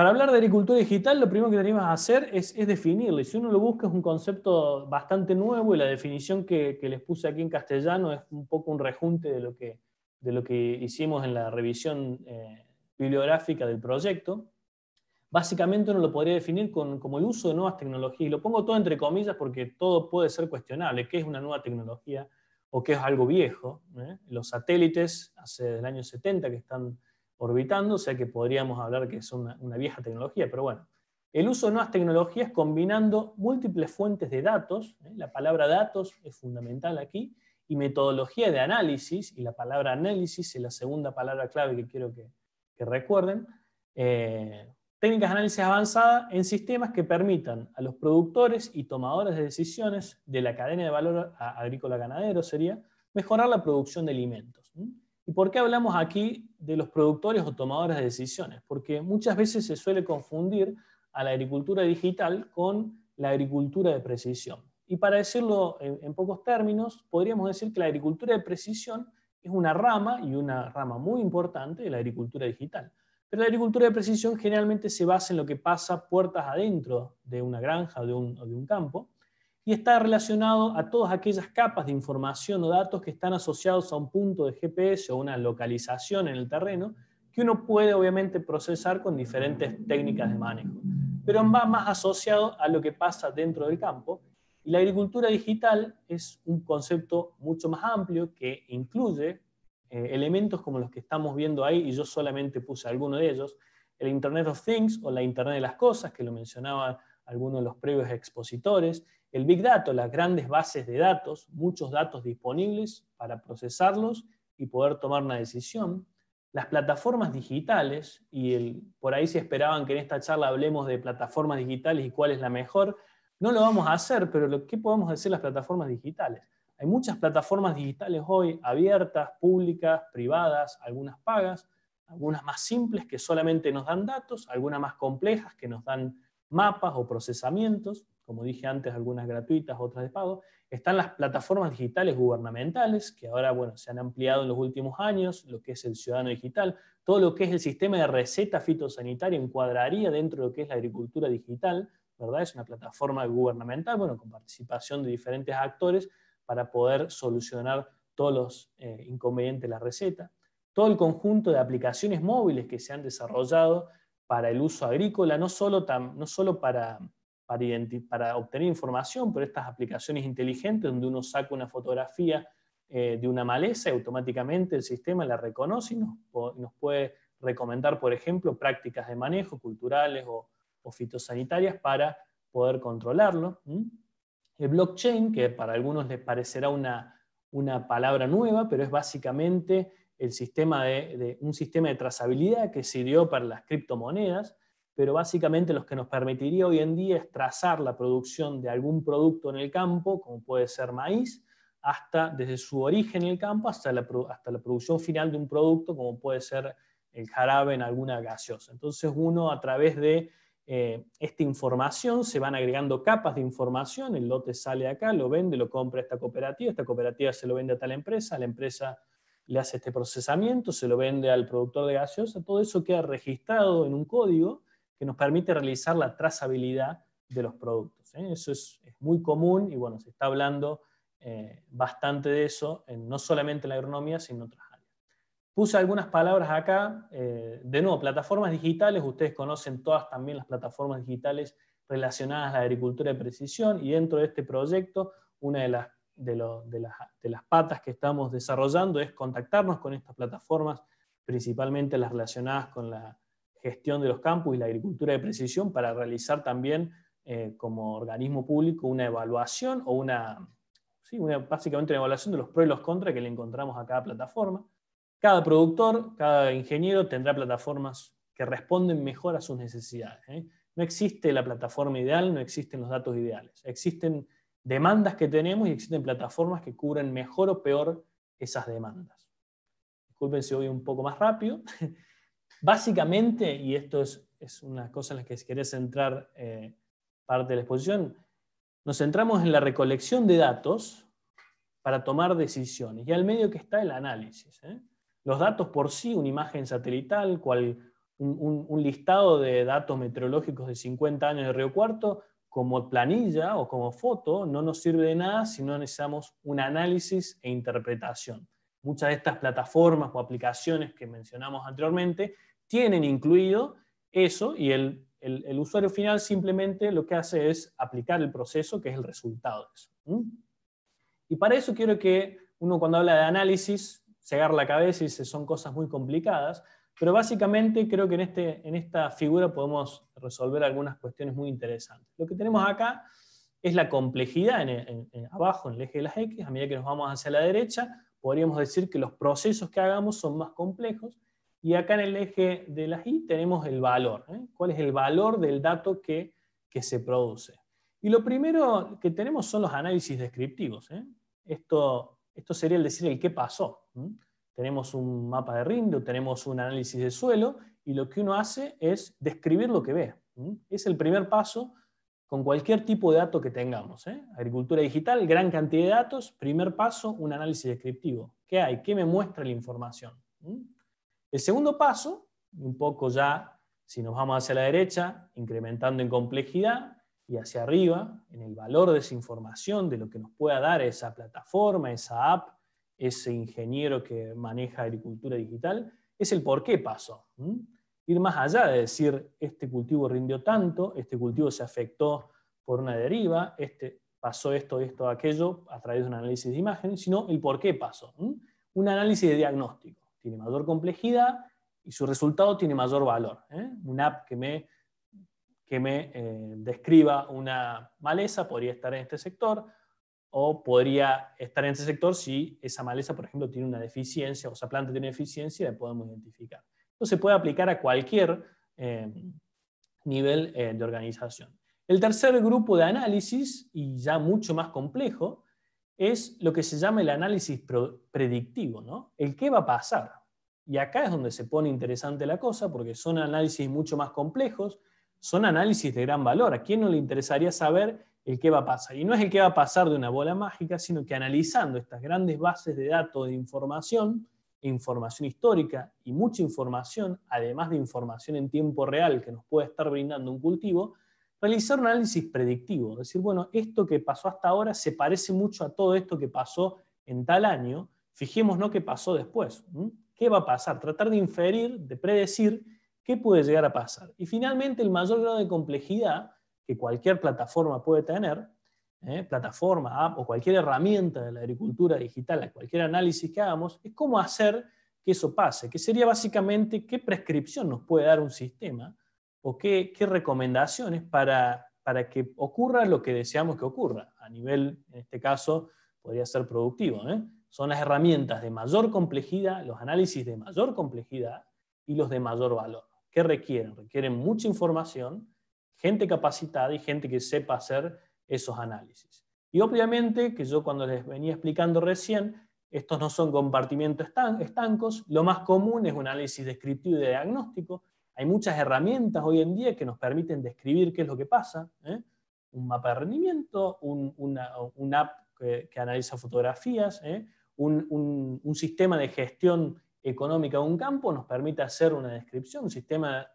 Para hablar de agricultura digital, lo primero que tenemos que hacer es, definirlo. Y si uno lo busca, es un concepto bastante nuevo y la definición que, les puse aquí en castellano es un poco un rejunte de lo que, de lo que hicimos en la revisión eh, bibliográfica del proyecto. Básicamente uno lo podría definir con, como el uso de nuevas tecnologías. Y lo pongo todo entre comillas porque todo puede ser cuestionable. ¿Qué es una nueva tecnología o qué es algo viejo? ¿Eh? Los satélites, hace del año 70 que están orbitando, o sea que podríamos hablar que es una, vieja tecnología, pero bueno. El uso de nuevas tecnologías combinando múltiples fuentes de datos, ¿eh? la palabra datos es fundamental aquí, y metodología de análisis, y la palabra análisis es la segunda palabra clave que quiero que, recuerden, eh, técnicas de análisis avanzada en sistemas que permitan a los productores y tomadores de decisiones de la cadena de valor agrícola-ganadero sería mejorar la producción de alimentos. ¿Y por qué hablamos aquí de los productores o tomadores de decisiones? Porque muchas veces se suele confundir a la agricultura digital con la agricultura de precisión. Y para decirlo en, pocos términos, podríamos decir que la agricultura de precisión es una rama y una rama muy importante de la agricultura digital. Pero la agricultura de precisión generalmente se basa en lo que pasa puertas adentro de una granja o de un campo, y está relacionado a todas aquellas capas de información o datos que están asociados a un punto de GPS o una localización en el terreno que uno puede obviamente procesar con diferentes técnicas de manejo, pero va más asociado a lo que pasa dentro del campo y la agricultura digital es un concepto mucho más amplio que incluye eh, elementos como los que estamos viendo ahí y yo solamente puse alguno de ellos, el Internet of Things o la Internet de las Cosas que lo mencionaba alguno de los previos expositores, el Big Data, las grandes bases de datos, muchos datos disponibles para procesarlos y poder tomar una decisión. Las plataformas digitales, y por ahí se esperaban que en esta charla hablemos de plataformas digitales y cuál es la mejor, no lo vamos a hacer, pero lo, ¿qué podemos hacer las plataformas digitales? Hay muchas plataformas digitales hoy abiertas, públicas, privadas, algunas pagas, algunas más simples que solamente nos dan datos, algunas más complejas que nos dan mapas o procesamientos como dije antes, algunas gratuitas, otras de pago. Están las plataformas digitales gubernamentales, que ahora bueno, se han ampliado en los últimos años, lo que es el ciudadano digital, todo lo que es el sistema de receta fitosanitaria encuadraría dentro de lo que es la agricultura digital, ¿verdad? Es una plataforma gubernamental, bueno, con participación de diferentes actores para poder solucionar todos los eh, inconvenientes de la receta. Todo el conjunto de aplicaciones móviles que se han desarrollado para el uso agrícola, no solo, tan no solo para para, obtener información por estas aplicaciones inteligentes donde uno saca una fotografía eh, de una maleza y automáticamente el sistema la reconoce y nos, puede recomendar, por ejemplo, prácticas de manejo culturales o, fitosanitarias para poder controlarlo. El blockchain, que para algunos les parecerá una, palabra nueva, pero es básicamente el sistema de, un sistema de trazabilidad que sirvió para las criptomonedas pero básicamente lo que nos permitiría hoy en día es trazar la producción de algún producto en el campo, como puede ser maíz, hasta desde su origen en el campo hasta la, hasta la producción final de un producto, como puede ser el jarabe en alguna gaseosa. Entonces uno a través de eh, esta información se van agregando capas de información, el lote sale acá, lo vende, lo compra esta cooperativa, esta cooperativa se lo vende a tal empresa, la empresa le hace este procesamiento, se lo vende al productor de gaseosa, todo eso queda registrado en un código que nos permite realizar la trazabilidad de los productos. ¿eh? Eso es, muy común y bueno, se está hablando eh, bastante de eso, no solamente en la agronomía, sino en otras áreas. Puse algunas palabras acá, eh, de nuevo, plataformas digitales, ustedes conocen todas también las plataformas digitales relacionadas a la agricultura de precisión y dentro de este proyecto, una de las, de las, de las patas que estamos desarrollando es contactarnos con estas plataformas, principalmente las relacionadas con la gestión de los campos y la agricultura de precisión para realizar también eh, como organismo público una evaluación o una, sí, básicamente una evaluación de los pros y los contras que le encontramos a cada plataforma. Cada productor, cada ingeniero tendrá plataformas que responden mejor a sus necesidades. ¿eh? No existe la plataforma ideal, no existen los datos ideales. Existen demandas que tenemos y existen plataformas que cubren mejor o peor esas demandas. Disculpen si voy un poco más rápido. Básicamente, y esto es, es una cosa en la que quería centrar eh, parte de la exposición, nos centramos en la recolección de datos para tomar decisiones y al medio que está el análisis. ¿eh? Los datos por sí, una imagen satelital, cual, un, un, listado de datos meteorológicos de 50 años de Río Cuarto, como planilla o como foto, no nos sirve de nada si no necesitamos un análisis e interpretación. Muchas de estas plataformas o aplicaciones que mencionamos anteriormente tienen incluido eso y el, usuario final simplemente lo que hace es aplicar el proceso, que es el resultado de eso. Y para eso quiero que uno cuando habla de análisis, se agarre la cabeza y se son cosas muy complicadas, pero básicamente creo que este, en, esta figura podemos resolver algunas cuestiones muy interesantes. Lo que tenemos acá es la complejidad abajo, en el eje de las X, a medida que nos vamos hacia la derecha, podríamos decir que los procesos que hagamos son más complejos, y acá en el eje de las I tenemos el valor. ¿eh? ¿Cuál es el valor del dato que, se produce? Y lo primero que tenemos son los análisis descriptivos. ¿eh? Esto, esto sería el decir el qué pasó. Tenemos un mapa de rindo, tenemos un análisis de suelo, y lo que uno hace es describir lo que ve. Es el primer paso con cualquier tipo de dato que tengamos. ¿eh? Agricultura digital, gran cantidad de datos, primer paso, un análisis descriptivo. ¿Qué hay? ¿Qué me muestra la información? El segundo paso, un poco ya, si nos vamos hacia la derecha, incrementando en complejidad y hacia arriba, en el valor de esa información, de lo que nos pueda dar esa plataforma, esa app, ese ingeniero que maneja agricultura digital, es el por qué pasó. Ir más allá de decir, este cultivo rindió tanto, este cultivo se afectó por una deriva, este pasó esto, esto, aquello, a través de un análisis de imagen, sino el por qué pasó. Un análisis de diagnóstico tiene mayor complejidad y su resultado tiene mayor valor. ¿eh? Una app que me, que me eh, describa una maleza podría estar en este sector o podría estar en este sector si esa maleza, por ejemplo, tiene una deficiencia o esa planta tiene deficiencia la podemos identificar. Entonces se puede aplicar a cualquier eh, nivel eh, de organización. El tercer grupo de análisis, y ya mucho más complejo, es lo que se llama el análisis predictivo, ¿no? El qué va a pasar. Y acá es donde se pone interesante la cosa, porque son análisis mucho más complejos, son análisis de gran valor. ¿A quién no le interesaría saber el qué va a pasar? Y no es el qué va a pasar de una bola mágica, sino que analizando estas grandes bases de datos de información, información histórica y mucha información, además de información en tiempo real que nos puede estar brindando un cultivo, realizar un análisis predictivo, decir, bueno, esto que pasó hasta ahora se parece mucho a todo esto que pasó en tal año, fijémonos qué pasó después, qué va a pasar, tratar de inferir, de predecir qué puede llegar a pasar. Y finalmente, el mayor grado de complejidad que cualquier plataforma puede tener, ¿eh? plataforma, app o cualquier herramienta de la agricultura digital, a cualquier análisis que hagamos, es cómo hacer que eso pase, que sería básicamente qué prescripción nos puede dar un sistema o qué, recomendaciones para, que ocurra lo que deseamos que ocurra. A nivel, en este caso, podría ser productivo. ¿eh? Son las herramientas de mayor complejidad, los análisis de mayor complejidad y los de mayor valor. ¿Qué requieren? Requieren mucha información, gente capacitada y gente que sepa hacer esos análisis. Y obviamente, que yo cuando les venía explicando recién, estos no son compartimientos estancos. Lo más común es un análisis descriptivo y diagnóstico, hay muchas herramientas hoy en día que nos permiten describir qué es lo que pasa. ¿eh? Un mapa de rendimiento, un, una, app que, analiza fotografías, ¿eh? un, sistema de gestión económica de un campo nos permite hacer una descripción, un sistema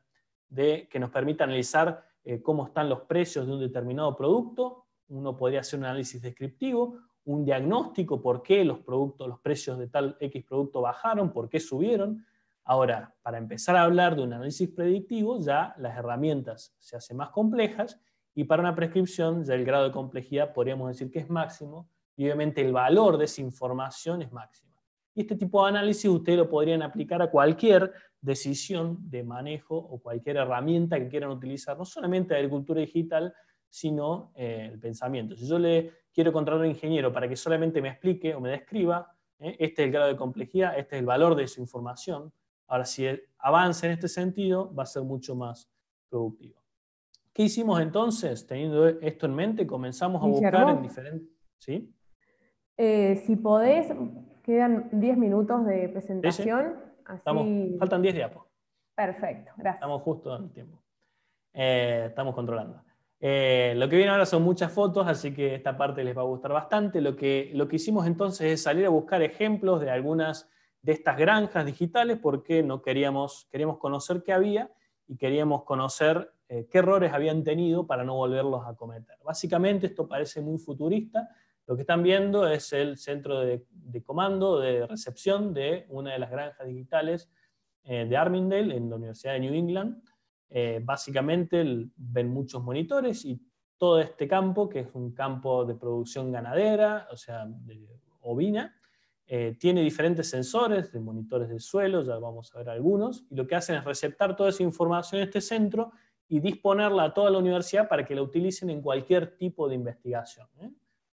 que nos permite analizar eh, cómo están los precios de un determinado producto. Uno podría hacer un análisis descriptivo, un diagnóstico, por qué los, productos, los precios de tal X producto bajaron, por qué subieron. Ahora, para empezar a hablar de un análisis predictivo, ya las herramientas se hacen más complejas y para una prescripción ya el grado de complejidad podríamos decir que es máximo y obviamente el valor de esa información es máximo. Y este tipo de análisis ustedes lo podrían aplicar a cualquier decisión de manejo o cualquier herramienta que quieran utilizar, no solamente la agricultura digital, sino eh, el pensamiento. Si yo le quiero contratar a un ingeniero para que solamente me explique o me describa, eh, este es el grado de complejidad, este es el valor de su información, Ahora, si él avanza en este sentido, va a ser mucho más productivo. ¿Qué hicimos entonces? Teniendo esto en mente, comenzamos a buscar en diferentes... ¿Sí? Eh, si podés, quedan 10 minutos de presentación. Estamos, faltan 10 diapos. Perfecto, gracias. Estamos justo en el tiempo. Eh, estamos controlando. Eh, lo que viene ahora son muchas fotos, así que esta parte les va a gustar bastante. Lo que, lo que hicimos entonces es salir a buscar ejemplos de algunas de estas granjas digitales porque no queríamos, conocer qué había y queríamos conocer eh, qué errores habían tenido para no volverlos a cometer. Básicamente esto parece muy futurista. Lo que están viendo es el centro de, de comando, de recepción de una de las granjas digitales eh, de Armindale en la Universidad de New England. Eh, básicamente ven muchos monitores y todo este campo, que es un campo de producción ganadera, o sea, de ovina, eh, tiene diferentes sensores, de monitores del suelo, ya vamos a ver algunos, y lo que hacen es receptar toda esa información en este centro y disponerla a toda la universidad para que la utilicen en cualquier tipo de investigación. ¿eh?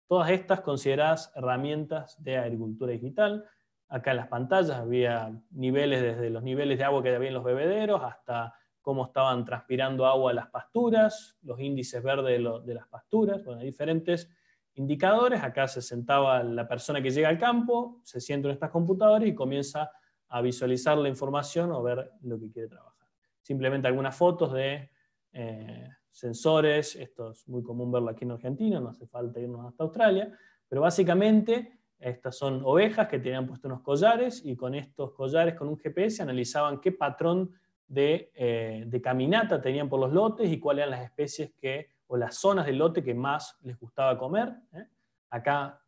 Todas estas consideradas herramientas de agricultura digital. Acá en las pantallas había niveles, desde los niveles de agua que había en los bebederos hasta cómo estaban transpirando agua las pasturas, los índices verdes de, las pasturas, bueno, diferentes indicadores. Acá se sentaba la persona que llega al campo, se sienta en estas computadoras y comienza a visualizar la información o ver lo que quiere trabajar. Simplemente algunas fotos de eh, sensores, esto es muy común verlo aquí en Argentina, no hace falta irnos hasta Australia, pero básicamente estas son ovejas que tenían puestos unos collares y con estos collares, con un GPS, analizaban qué patrón eh, de caminata tenían por los lotes y cuáles eran las especies que o las zonas del lote que más les gustaba comer. ¿eh? Acá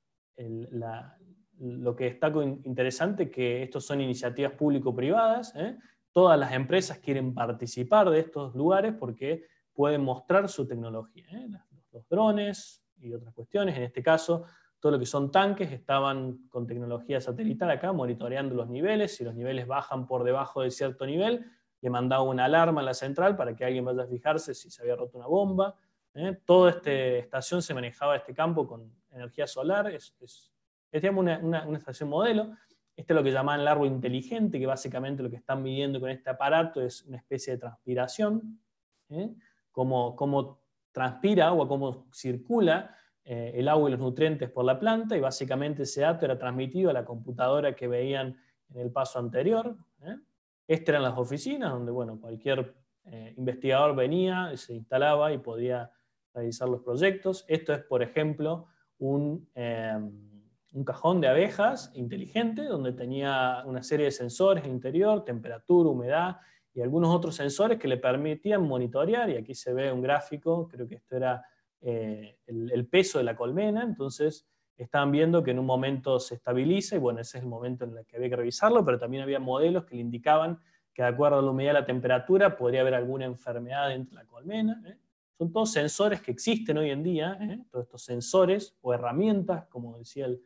lo que destaco interesante que estos son iniciativas público-privadas. ¿eh? Todas las empresas quieren participar de estos lugares porque pueden mostrar su tecnología. ¿eh? Los drones y otras cuestiones. En este caso, todo lo que son tanques estaban con tecnología satelital acá, monitoreando los niveles. Si los niveles bajan por debajo de cierto nivel, le mandaba una alarma a la central para que alguien vaya a fijarse si se había roto una bomba. ¿eh? Toda esta estación se manejaba este campo con energía solar, es, es, digamos, una, estación modelo. Este es lo que llaman largo inteligente, que básicamente lo que están midiendo con este aparato es una especie de transpiración, ¿eh? cómo, transpira agua, cómo circula eh, el agua y los nutrientes por la planta, y básicamente ese dato era transmitido a la computadora que veían en el paso anterior. Estas eran las oficinas donde cualquier investigador venía, se instalaba y podía revisar los proyectos. Esto es, por ejemplo, em, un, cajón de abejas inteligente donde tenía una serie de sensores al interior, temperatura, humedad y algunos otros sensores que le permitían monitorear. Y aquí se ve un gráfico, creo que esto era eh, el, peso de la colmena. Entonces estaban viendo que en un momento se estabiliza y bueno, ese es el momento en el que había que revisarlo, pero también había modelos que le indicaban que de acuerdo a la humedad y la temperatura podría haber alguna enfermedad dentro de la colmena. ¿eh? Son todos sensores que existen hoy en día, ¿eh? todos estos sensores o herramientas, como decía el,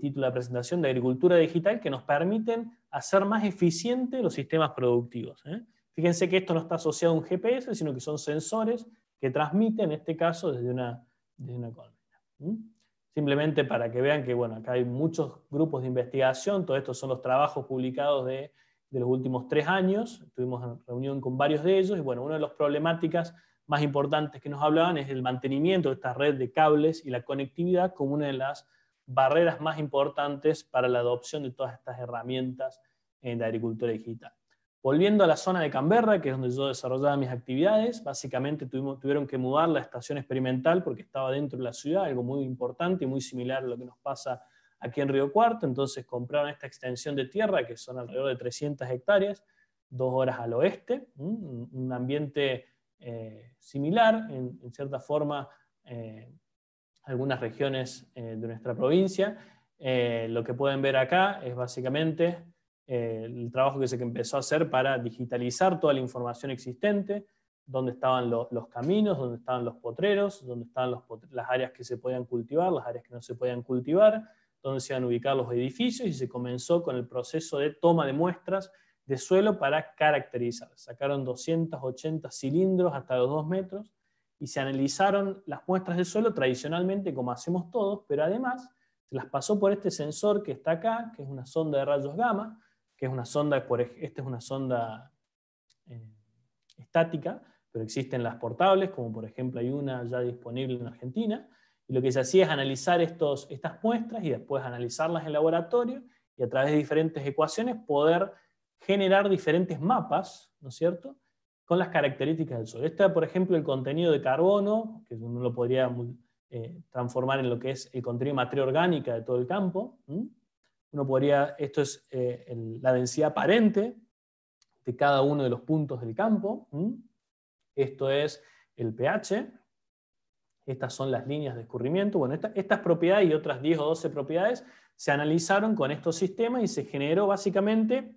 título de la presentación, de agricultura digital, que nos permiten hacer más eficientes los sistemas productivos. ¿eh? Fíjense que esto no está asociado a un GPS, sino que son sensores que transmiten, en este caso, desde una, desde colmena. Simplemente para que vean que, bueno, acá hay muchos grupos de investigación, todos estos son los trabajos publicados de, los últimos tres años, Tuvimos en reunión con varios de ellos, y bueno, una de las problemáticas más importantes que nos hablaban es el mantenimiento de esta red de cables y la conectividad como una de las barreras más importantes para la adopción de todas estas herramientas en eh, la agricultura digital. Volviendo a la zona de Canberra, que es donde yo desarrollaba mis actividades, básicamente tuvimos, tuvieron que mudar la estación experimental porque estaba dentro de la ciudad, algo muy importante y muy similar a lo que nos pasa aquí en Río Cuarto, entonces compraron esta extensión de tierra, que son alrededor de 300 hectáreas, dos horas al oeste, un ambiente eh, similar, en, cierta forma, eh, algunas regiones eh, de nuestra provincia. Eh, lo que pueden ver acá es básicamente el trabajo que se empezó a hacer para digitalizar toda la información existente, dónde estaban los caminos, dónde estaban los potreros, dónde estaban las áreas que se podían cultivar, las áreas que no se podían cultivar, dónde se iban a ubicar los edificios y se comenzó con el proceso de toma de muestras de suelo para caracterizar. Sacaron 280 cilindros hasta los 2 metros y se analizaron las muestras de suelo tradicionalmente como hacemos todos, pero además se las pasó por este sensor que está acá, que es una sonda de rayos gamma, que es una sonda, por, esta es una sonda eh, estática, pero existen las portables, como por ejemplo hay una ya disponible en Argentina, y lo que se hacía es analizar estos, estas muestras y después analizarlas en laboratorio y a través de diferentes ecuaciones poder generar diferentes mapas, ¿no es cierto?, con las características del Sol. Este, por ejemplo, el contenido de carbono, que uno lo podría eh, transformar en lo que es el contenido de materia orgánica de todo el campo. Uno podría, esto es eh, la densidad aparente de cada uno de los puntos del campo. Esto es el pH. Estas son las líneas de escurrimiento. Bueno, estas propiedades y otras 10 o 12 propiedades se analizaron con estos sistemas y se generó básicamente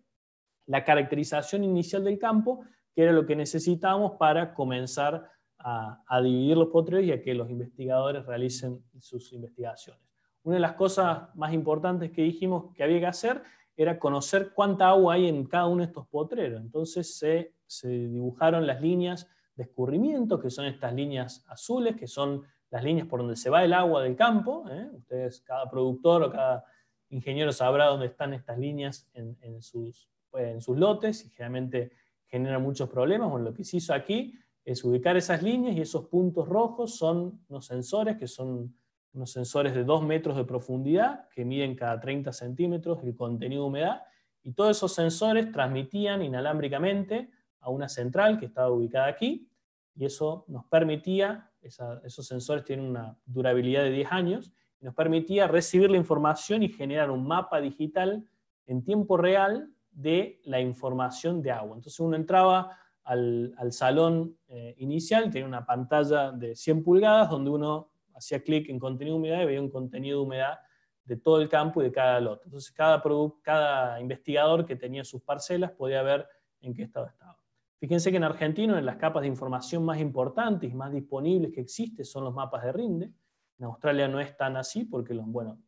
la caracterización inicial del campo, que era lo que necesitábamos para comenzar a, dividir los potreros y a que los investigadores realicen sus investigaciones. Una de las cosas más importantes que dijimos que había que hacer era conocer cuánta agua hay en cada uno de estos potreros. Entonces se, dibujaron las líneas de escurrimiento, que son estas líneas azules, que son las líneas por donde se va el agua del campo. ¿eh? Ustedes, cada productor o cada ingeniero sabrá dónde están estas líneas en sus en sus lotes y generalmente generan muchos problemas. Bueno, lo que se hizo aquí es ubicar esas líneas y esos puntos rojos son unos sensores que son unos sensores de 2 metros de profundidad que miden cada 30 centímetros el contenido de humedad y todos esos sensores transmitían inalámbricamente a una central que estaba ubicada aquí y eso nos permitía, esos sensores tienen una durabilidad de 10 años, y nos permitía recibir la información y generar un mapa digital en tiempo real de la información de agua. Entonces uno entraba al, salón eh, inicial, tenía una pantalla de 100 pulgadas donde uno hacía clic en contenido de humedad y veía un contenido de humedad de todo el campo y de cada lote. Entonces cada, cada investigador que tenía sus parcelas podía ver en qué estado estaba. Fíjense que en Argentina, en las capas de información más importantes y más disponibles que existen son los mapas de rinde. En Australia no es tan así porque bueno,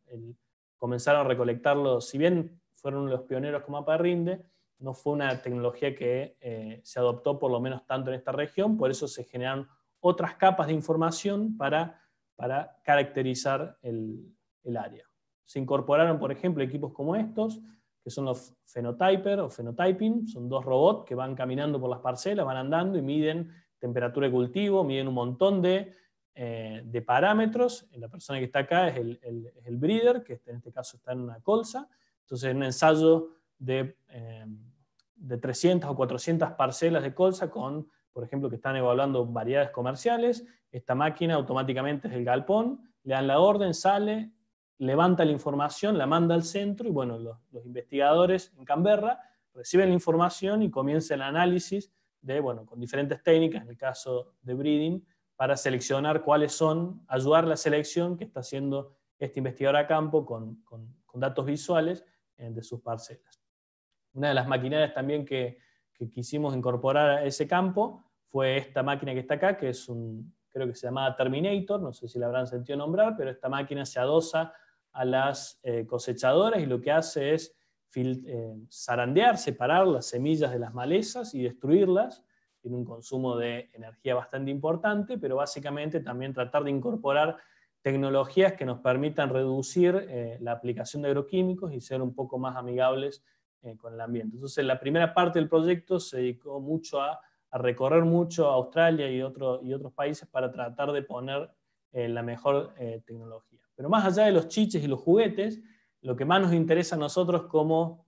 comenzaron a recolectarlos, si bien fueron los pioneros con mapa rinde, no fue una tecnología que eh, se adoptó por lo menos tanto en esta región, por eso se generaron otras capas de información para, para caracterizar el, el, área. Se incorporaron, por ejemplo, equipos como estos, que son los phenotyper o phenotyping, son dos robots que van caminando por las parcelas, van andando y miden temperatura de cultivo, miden un montón de, eh, de parámetros. La persona que está acá es el, el, el breeder, que en este caso está en una colza, entonces, un ensayo de, 300 eh, o 400 parcelas de colza con, por ejemplo, que están evaluando variedades comerciales, esta máquina automáticamente es el galpón, le dan la orden, sale, levanta la información, la manda al centro y bueno, los, investigadores en Canberra reciben la información y comienza el análisis con diferentes técnicas, en el caso de breeding, para seleccionar cuáles son, ayudar la selección que está haciendo este investigador a campo con, con datos visuales de sus parcelas. Una de las maquinarias también que, quisimos incorporar a ese campo fue esta máquina que está acá, que es un, creo que se llamaba Terminator, no sé si la habrán sentido nombrar, pero esta máquina se adosa a las eh, cosechadoras y lo que hace es eh, zarandear, separar las semillas de las malezas y destruirlas. Tiene un consumo de energía bastante importante, pero básicamente también tratar de incorporar tecnologías que nos permitan reducir eh, la aplicación de agroquímicos y ser un poco más amigables eh, con el ambiente. Entonces, la primera parte del proyecto se dedicó mucho a, recorrer mucho a Australia y, otros países para tratar de poner eh, la mejor tecnología. Pero más allá de los chiches y los juguetes, lo que más nos interesa a nosotros como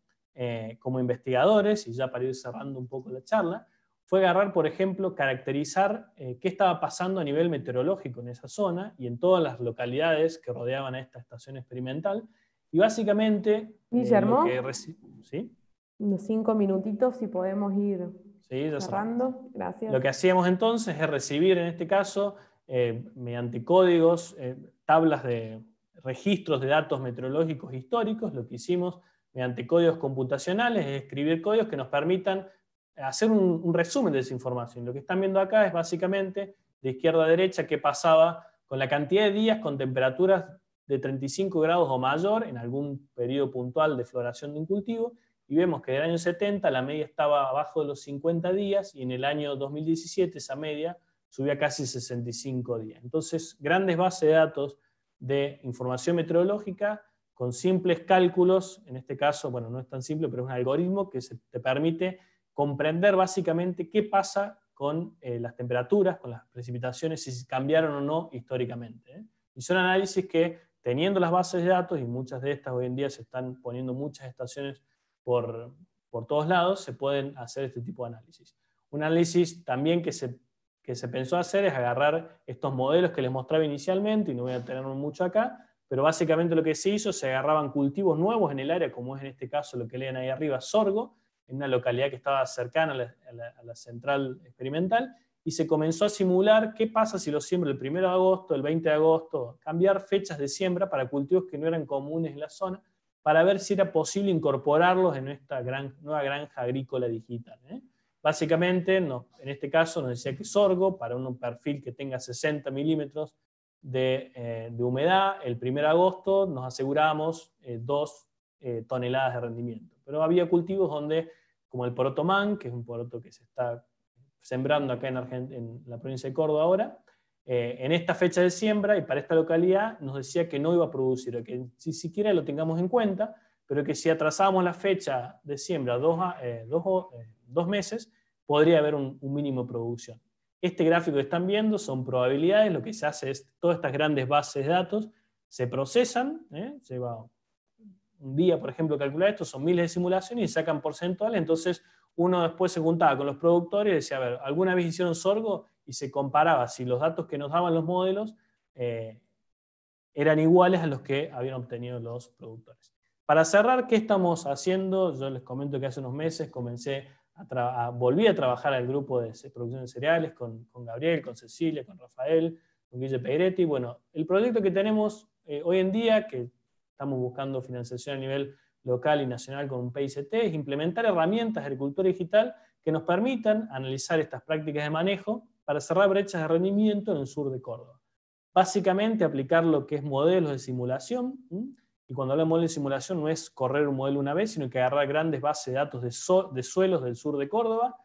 investigadores, y ya para ir cerrando un poco la charla, fue agarrar, por ejemplo, caracterizar eh, qué estaba pasando a nivel meteorológico en esa zona y en todas las localidades que rodeaban a esta estación experimental. Y básicamente... Guillermo, eh, unos cinco minutitos si podemos ir cerrando. Gracias. Lo que hacíamos entonces es recibir, en este caso, eh, mediante códigos, tablas de registros de datos meteorológicos históricos. Lo que hicimos mediante códigos computacionales es escribir códigos que nos permitan hacer un, resumen de esa información. Lo que están viendo acá es básicamente de izquierda a derecha qué pasaba con la cantidad de días con temperaturas de 35 grados o mayor en algún periodo puntual de floración de un cultivo, y vemos que del año 70 la media estaba abajo de los 50 días, y en el año 2017 esa media subía casi 65 días. Entonces, grandes bases de datos de información meteorológica con simples cálculos, en este caso, bueno, no es tan simple, pero es un algoritmo que te permite comprender básicamente qué pasa con eh, las temperaturas, con las precipitaciones, si cambiaron o no históricamente. ¿eh? Y son análisis que, teniendo las bases de datos, y muchas de estas hoy en día se están poniendo muchas estaciones por, todos lados, se pueden hacer este tipo de análisis. Un análisis también que se, que se pensó hacer es agarrar estos modelos que les mostraba inicialmente, y no voy a tener mucho acá, pero básicamente lo que se hizo, se agarraban cultivos nuevos en el área, como es en este caso lo que leen ahí arriba, sorgo, en una localidad que estaba cercana a la, central experimental y se comenzó a simular qué pasa si lo siembra el 1 de agosto, el 20 de agosto, cambiar fechas de siembra para cultivos que no eran comunes en la zona, para ver si era posible incorporarlos en esta gran, nueva granja agrícola digital. ¿eh? Básicamente, en este caso nos decía que sorgo, para un perfil que tenga 60 milímetros eh, de, humedad, el 1 de agosto nos asegurábamos 2 eh, toneladas de rendimiento. Pero había cultivos donde como el poroto man, que es un poroto que se está sembrando acá en, en la provincia de Córdoba ahora, eh, en esta fecha de siembra y para esta localidad nos decía que no iba a producir, que ni siquiera lo tengamos en cuenta, pero que si atrasamos la fecha de siembra dos, eh, eh, meses, podría haber un, mínimo de producción. Este gráfico que están viendo son probabilidades, lo que se hace es todas estas grandes bases de datos se procesan, se va un día, por ejemplo, calcular esto, son miles de simulaciones y sacan porcentuales, entonces uno después se juntaba con los productores y decía, a ver, ¿alguna vez hicieron sorgo? Y se comparaba si los datos que nos daban los modelos eh, eran iguales a los que habían obtenido los productores. Para cerrar, ¿qué estamos haciendo? Yo les comento que hace unos meses comencé a, volví a trabajar al grupo de producción de cereales con, Gabriel, con Cecilia, con Rafael, con Guille Peiretti. Bueno, el proyecto que tenemos eh, hoy en día, que estamos buscando financiación a nivel local y nacional con un PICT, es implementar herramientas de agricultura digital que nos permitan analizar estas prácticas de manejo para cerrar brechas de rendimiento en el sur de Córdoba. Básicamente aplicar lo que es modelos de simulación, y cuando hablamos de simulación no es correr un modelo una vez, sino que agarrar grandes bases de datos de, de suelos del sur de Córdoba,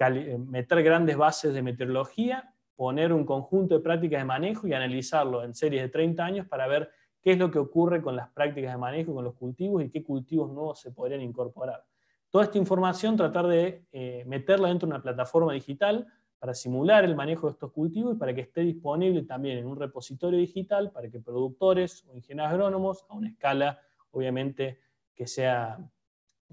eh, meter grandes bases de meteorología, poner un conjunto de prácticas de manejo y analizarlo en series de 30 años para ver qué es lo que ocurre con las prácticas de manejo, con los cultivos y qué cultivos nuevos se podrían incorporar. Toda esta información tratar de eh, meterla dentro de una plataforma digital para simular el manejo de estos cultivos y para que esté disponible también en un repositorio digital para que productores o ingenieros agrónomos a una escala obviamente que sea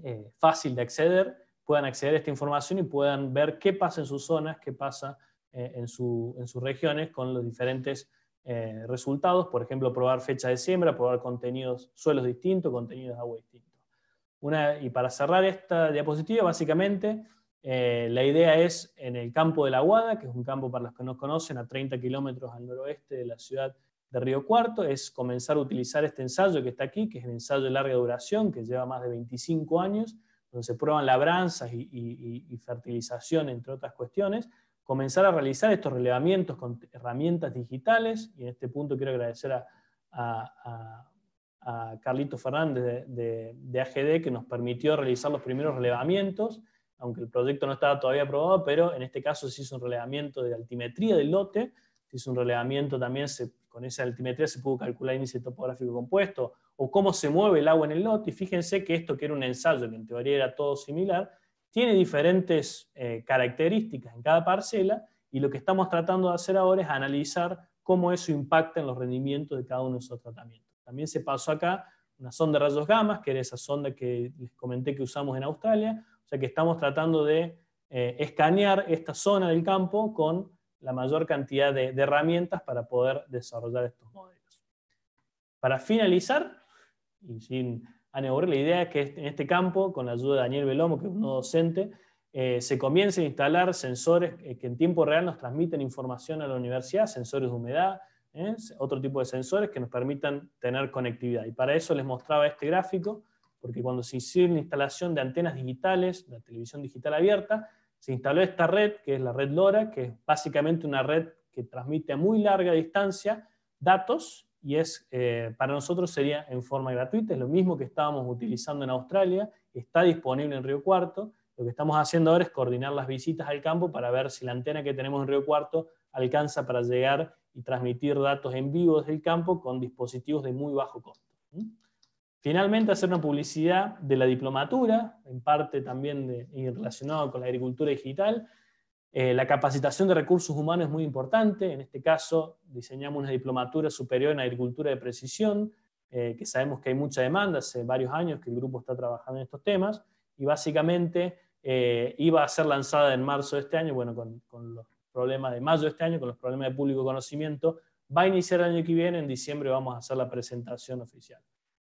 eh, fácil de acceder, puedan acceder a esta información y puedan ver qué pasa en sus zonas, qué pasa eh, en, en sus regiones con los diferentes eh, resultados, por ejemplo, probar fecha de siembra, probar contenidos, suelos distintos, contenidos de agua distintos. Una, y para cerrar esta diapositiva, básicamente, eh, la idea es en el campo de la Aguada, que es un campo para los que no conocen, a 30 kilómetros al noroeste de la ciudad de Río Cuarto, es comenzar a utilizar este ensayo que está aquí, que es el ensayo de larga duración, que lleva más de 25 años, donde se prueban labranzas y fertilización, entre otras cuestiones, comenzar a realizar estos relevamientos con herramientas digitales, y en este punto quiero agradecer a, a, Carlito Fernández de, de, AGD que nos permitió realizar los primeros relevamientos, aunque el proyecto no estaba todavía aprobado, pero en este caso se hizo un relevamiento de altimetría del lote, se hizo un relevamiento también, con esa altimetría se pudo calcular índice topográfico compuesto, o cómo se mueve el agua en el lote, y fíjense que esto que era un ensayo, que en teoría era todo similar, tiene diferentes eh, características en cada parcela y lo que estamos tratando de hacer ahora es analizar cómo eso impacta en los rendimientos de cada uno de esos tratamientos. También se pasó acá una sonda de rayos gamma, que era esa sonda que les comenté que usamos en Australia, o sea que estamos tratando de eh, escanear esta zona del campo con la mayor cantidad de, de herramientas para poder desarrollar estos modelos. Para finalizar, y sin a la idea es que en este campo, con la ayuda de Daniel Velomo, que es un docente, eh, se comience a instalar sensores eh, que en tiempo real nos transmiten información a la universidad, sensores de humedad, ¿eh? otro tipo de sensores que nos permitan tener conectividad. Y para eso les mostraba este gráfico, porque cuando se hizo la instalación de antenas digitales, de la televisión digital abierta, se instaló esta red, que es la red LoRa, que es básicamente una red que transmite a muy larga distancia datos y es, eh, para nosotros sería en forma gratuita, es lo mismo que estábamos utilizando en Australia, está disponible en Río Cuarto, lo que estamos haciendo ahora es coordinar las visitas al campo para ver si la antena que tenemos en Río Cuarto alcanza para llegar y transmitir datos en vivo desde el campo con dispositivos de muy bajo costo. Finalmente, hacer una publicidad de la diplomatura, en parte también de, relacionado con la agricultura digital, eh, la capacitación de recursos humanos es muy importante. En este caso, diseñamos una diplomatura superior en agricultura de precisión, eh, que sabemos que hay mucha demanda, hace varios años que el grupo está trabajando en estos temas, y básicamente eh, iba a ser lanzada en marzo de este año, bueno, con, con, los problemas de mayo de este año, con los problemas de público conocimiento, va a iniciar el año que viene, en diciembre vamos a hacer la presentación oficial.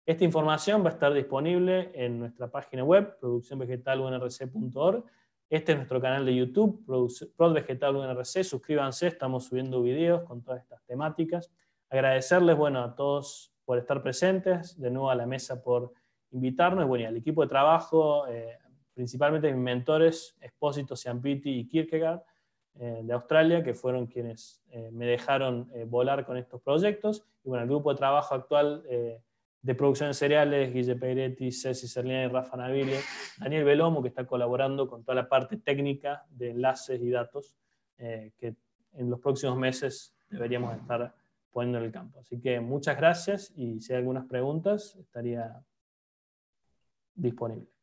Esta información va a estar disponible en nuestra página web, producciónvegetalunrc.org, este es nuestro canal de YouTube, Prod UNRC. Suscríbanse, estamos subiendo videos con todas estas temáticas. Agradecerles, bueno, a todos por estar presentes, de nuevo a la mesa por invitarnos, bueno, y al equipo de trabajo, eh, principalmente mis mentores, Espósito, Sianpiti y Kierkegaard eh, de Australia, que fueron quienes eh, me dejaron volar con estos proyectos. Y bueno, el grupo de trabajo actual de producción de cereales, Guille Peiretti, Ceci Cerlina y Rafa Navile, Daniel Belomo, que está colaborando con toda la parte técnica de enlaces y datos, eh, que en los próximos meses deberíamos estar poniendo en el campo. Así que muchas gracias y si hay algunas preguntas, estaría disponible.